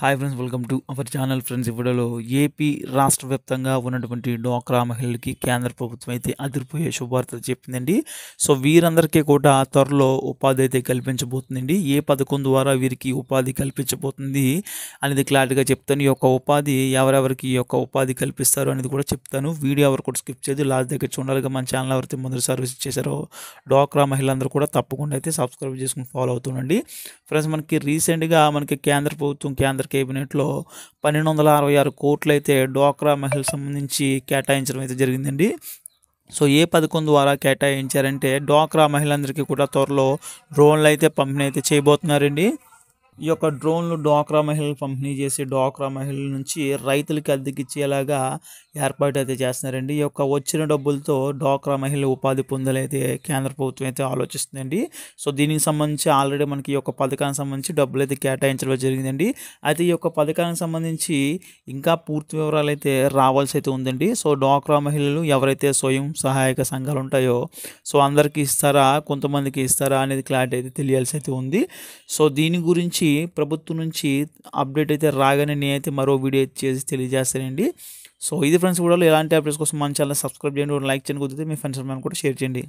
hi friends welcome to our channel friends ఇవ్వడంలో AP రాష్ట్ర వ్యాప్తంగా ఉన్నటువంటి డోక్రా మహిళలకి కేంద్ర ప్రభుత్వం అయితే అదిరిపోయే శుభార్త చెప్పిందండి సో వీరందరికీ కూడా త్వరలో ఉపాధి అయితే కల్పించబోతుందండి ఏ పథకం ద్వారా వీరికి ఉపాధి కల్పించబోతుంది అనేది క్లారిటీగా చెప్తాను ఈ యొక్క ఉపాధి ఎవరెవరికి ఈ యొక్క ఉపాధి కల్పిస్తారు అనేది కూడా చెప్తాను వీడియో ఎవరు కూడా స్కిప్ చేయదు లాస్ట్ దగ్గర చూడాలిగా మన ఛానల్ ఎవరైతే ముందు సర్వీస్ చేశారో డోక్రా మహిళలందరూ కూడా తప్పకుండా అయితే సబ్స్క్రైబ్ చేసుకుని ఫాలో అవుతుండండి ఫ్రెండ్స్ మనకి రీసెంట్గా మనకి కేంద్ర ప్రభుత్వం కేంద్ర కేసీఆర్ కేబినెట్లో పన్నెండు వందల అరవై ఆరు కోట్లు అయితే డోక్రా మహిళ సంబంధించి కేటాయించడం అయితే జరిగిందండి సో ఏ పథకం ద్వారా కేటాయించారంటే డోక్రా మహిళలందరికీ కూడా త్వరలో డ్రోన్లు అయితే పంపిణీ అయితే చేయబోతున్నారండి ఈ యొక్క డ్రోన్లు డోక్రా మహిళలు పంపిణీ చేసి డోక్రా మహిళల నుంచి రైతులకి అద్దెకి ఇచ్చేలాగా ఏర్పాటు అయితే చేస్తున్నారండి ఈ యొక్క వచ్చిన డబ్బులతో డోక్రా మహిళ ఉపాధి పొందాలైతే కేంద్ర ప్రభుత్వం అయితే ఆలోచిస్తుందండి సో దీనికి సంబంధించి ఆల్రెడీ మనకి ఈ యొక్క పథకానికి సంబంధించి డబ్బులు అయితే కేటాయించడం జరిగిందండి అయితే ఈ యొక్క పథకానికి సంబంధించి ఇంకా పూర్తి వివరాలు అయితే రావాల్సి అయితే ఉందండి సో డోక్రా మహిళలు ఎవరైతే స్వయం సహాయక సంఘాలు ఉంటాయో సో అందరికీ ఇస్తారా కొంతమందికి ఇస్తారా అనేది క్లారిటీ అయితే తెలియాల్సి అయితే ఉంది సో దీని గురించి నుంచి ప్రభుత్వం నుంచి అప్డేట్ అయితే రాగానే నేనైతే మరో వీడియో చేసి తెలియజేస్తానండి సో ఇది ఫ్రెండ్స్ కూడా ఎలాంటి అప్డేట్స్ కోసం మన ఛానల్ సబ్స్క్రైబ్ చేయండి లైక్ చేయండి కొద్దిగా మీ ఫ్రెండ్స్ మనం కూడా షేర్ చేయండి